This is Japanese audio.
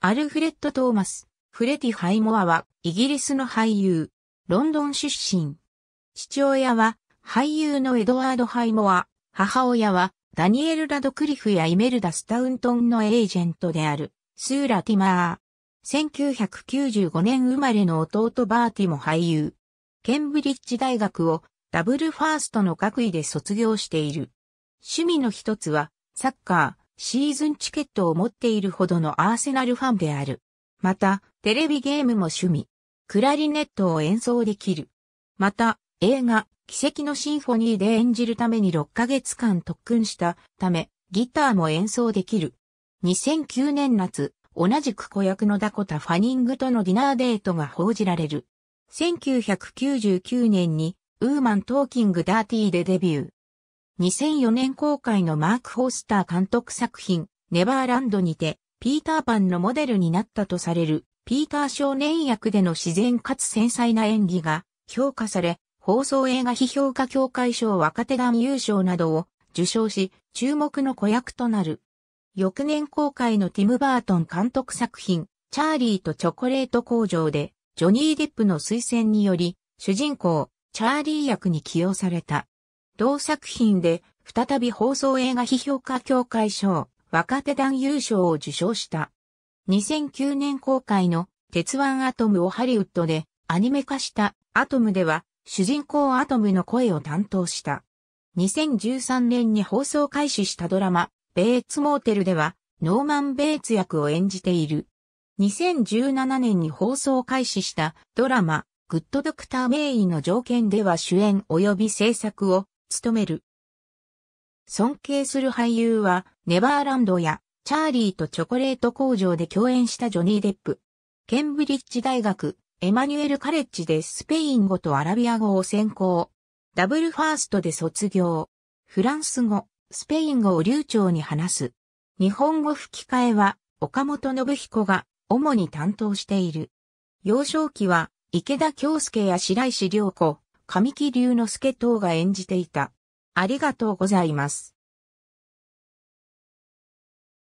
アルフレッド・トーマス、フレティ・ハイモアは、イギリスの俳優、ロンドン出身。父親は、俳優のエドワード・ハイモア、母親は、ダニエル・ラドクリフやイメルダ・スタウントンのエージェントである、スーラ・ティマー。1995年生まれの弟バーティも俳優。ケンブリッジ大学をダブルファーストの学位で卒業している。趣味の一つは、サッカー。シーズンチケットを持っているほどのアーセナルファンである。また、テレビゲームも趣味。クラリネットを演奏できる。また、映画、奇跡のシンフォニーで演じるために6ヶ月間特訓したため、ギターも演奏できる。2009年夏、同じく子役のダコタ・ファニングとのディナーデートが報じられる。1999年に、ウーマン・トーキング・ダーティーでデビュー。2004年公開のマーク・ホースター監督作品、ネバーランドにて、ピーターパンのモデルになったとされる、ピーター少年役での自然かつ繊細な演技が評価され、放送映画批評家協会賞若手団優勝などを受賞し、注目の子役となる。翌年公開のティム・バートン監督作品、チャーリーとチョコレート工場で、ジョニー・デップの推薦により、主人公、チャーリー役に起用された。同作品で、再び放送映画批評家協会賞、若手団優勝を受賞した。2009年公開の鉄腕アトムをハリウッドでアニメ化したアトムでは主人公アトムの声を担当した。2013年に放送開始したドラマ、ベーツモーテルではノーマン・ベーツ役を演じている。2017年に放送開始したドラマ、グッドドクター名医の条件では主演及び制作を務める。尊敬する俳優は、ネバーランドや、チャーリーとチョコレート工場で共演したジョニー・デップ。ケンブリッジ大学、エマニュエル・カレッジでスペイン語とアラビア語を専攻。ダブルファーストで卒業。フランス語、スペイン語を流暢に話す。日本語吹き替えは、岡本信彦が主に担当している。幼少期は、池田京介や白石良子、神木隆之介等が演じていた。ありがとうございます。